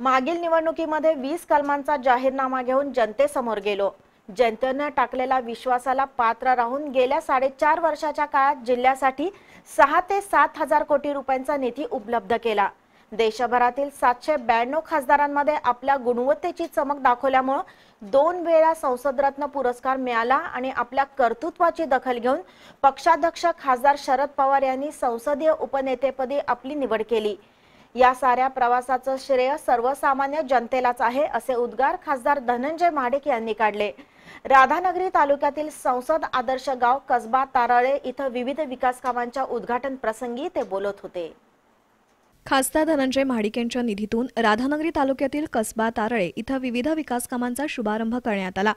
मागील निवडणुकीमध्ये वीस कलमांचा जाहीरनामा घेऊन जनतेसमोर गेलो जनतेने टाकलेला विश्वासाला पात्र राहून गेल्या साडेचार वर्षाच्या काळात जिल्ह्यासाठी सहा ते सात हजार कोटी रुपयांचा निधी उपलब्ध केला देशभरातील सातशे ब्याण्णव खासदारांमध्ये आपल्या गुणवत्तेची चमक दाखवल्यामुळं दोन वेळा संसदरत्न पुरस्कार मिळाला आणि आपल्या कर्तृत्वाची दखल घेऊन पक्षाध्यक्ष खासदार शरद पवार यांनी संसदीय उपनेतेपदी आपली निवड केली या साऱ्या प्रवासाचं श्रेय सर्वसामान्य जनतेलाच आहे असे उद्गार खासदार धनंजय महाडिक यांनी काढले राधानगरी तालुक्यातील संसद आदर्श गाव कसबा तारळे इथं विविध विकास कामांच्या उद्घाटन प्रसंगी ते बोलत होते खासदार धनंजय महाडिक यांच्या निधीतून राधानगरी तालुक्यातील कसबा तारळे इथं विविध विकास कामांचा शुभारंभ करण्यात आला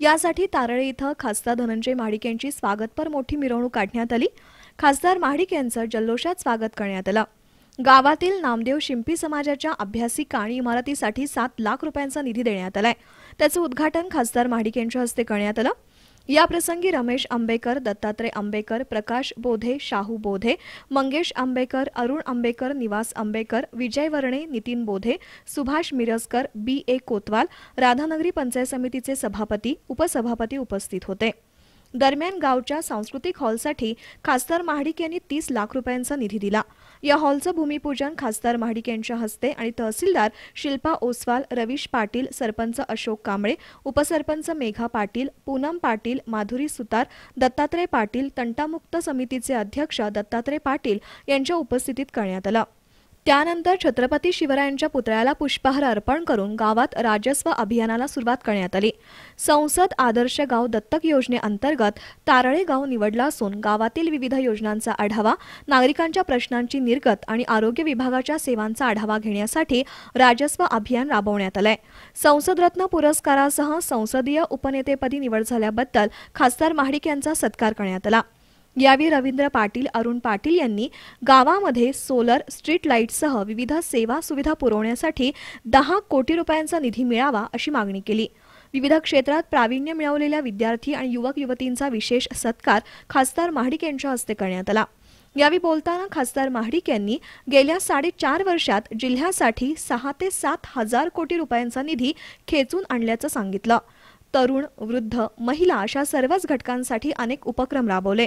यासाठी तारळे इथं खासदार धनंजय महाडिक यांची स्वागतपर मोठी मिरवणूक काढण्यात आली खासदार महाडिक यांचं जल्लोषात स्वागत करण्यात आलं गावातील नामदेव शिंपी समाजाच्या अभ्यासिका आणि इमारतीसाठी सात लाख रुपयांचा निधी देण्यात आलाय त्याचं उद्घाटन खासदार महाडिक यांच्या हस्ते करण्यात आलं याप्रसंगी रमेश आंबेकर दत्तात्रय आंबेकर प्रकाश बोधे शाहू बोधे मंगेश आंबेकर अरुण आंबेकर निवास आंबेकर विजय वर्णे नितीन बोधे सुभाष मिरजकर बी ए कोतवाल राधानगरी पंचायत समितीचे सभापती उपसभापती उपस्थित होते दरम्यान गावच्या सांस्कृतिक हॉलसाठी खासदार महाडिक यांनी तीस लाख रुपयांचा निधी दिला या हॉलचं भूमिपूजन खासदार महाडिक यांच्या हस्ते आणि तहसीलदार शिल्पा ओसवाल रवीश पाटील सरपंच अशोक कांबळे उपसरपंच मेघा पाटील पूनम पाटील माधुरी सुतार दत्तात्रय पाटील तंटामुक्त समितीचे अध्यक्ष दत्तात्रय पाटील यांच्या उपस्थितीत करण्यात आलं त्यानंतर छत्रपती शिवरायांच्या पुतळ्याला पुष्पहार अर्पण करून गावात राजस्व अभियानाला सुरुवात करण्यात आली संसद आदर्श गाव दत्तक योजनेअंतर्गत तारळे गाव निवडला असून गावातील विविध योजनांचा आढावा नागरिकांच्या प्रश्नांची निर्गत आणि आरोग्य विभागाच्या सेवांचा आढावा घेण्यासाठी राजस्व अभियान राबवण्यात आलंय संसदरत्न पुरस्कारासह संसदीय उपनेतेपदी निवड झाल्याबद्दल खासदार महाडिक यांचा सत्कार करण्यात आला यावेळी रवींद्र पाटील अरुण पाटील यांनी गावामध्ये सोलर स्ट्रीट लाईटसह विविध सेवा सुविधा पुरवण्यासाठी दहा कोटी रुपयांचा निधी मिळावा अशी मागणी केली विविध क्षेत्रात प्रावीण्य मिळवलेल्या विद्यार्थी आणि युवक युवतींचा विशेष सत्कार खासदार महाडिक यांच्या हस्ते करण्यात आला यावेळी बोलताना खासदार महाडिक यांनी गेल्या साडेचार वर्षात जिल्ह्यासाठी सहा ते सात हजार कोटी रुपयांचा निधी खेचून आणल्याचं सांगितलं तरुण वृद्ध महिला अशा सर्वच घटकांसाठी अनेक उपक्रम राबवले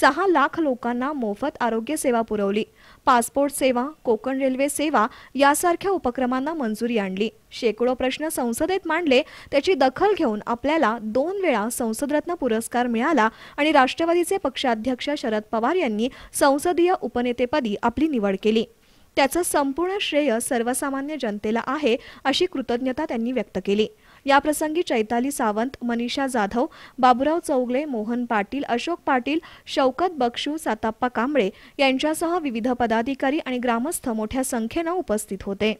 सहा लाख लोकांना मोफत आरोग्य सेवा पुरवली पासपोर्ट सेवा कोकण रेल्वे सेवा यासारख्या उपक्रमांना मंजुरी आणली शेकडो प्रश्न संसदेत मांडले त्याची दखल घेऊन आपल्याला दोन वेळा संसदरत्न पुरस्कार मिळाला आणि राष्ट्रवादीचे पक्षाध्यक्ष शरद पवार यांनी संसदीय उपनेतेपदी आपली निवड केली त्याचं संपूर्ण श्रेय सर्वसामान्य जनतेला आहे अशी कृतज्ञता त्यांनी व्यक्त केली याप्रसंगी चैताली सावंत मनीषा जाधव बाबुराव चौगले मोहन पाटील अशोक पाटील शौकत बक्षू साताप्पा कांबळे यांच्यासह विविध पदाधिकारी आणि ग्रामस्थ मोठ्या संख्येनं उपस्थित होते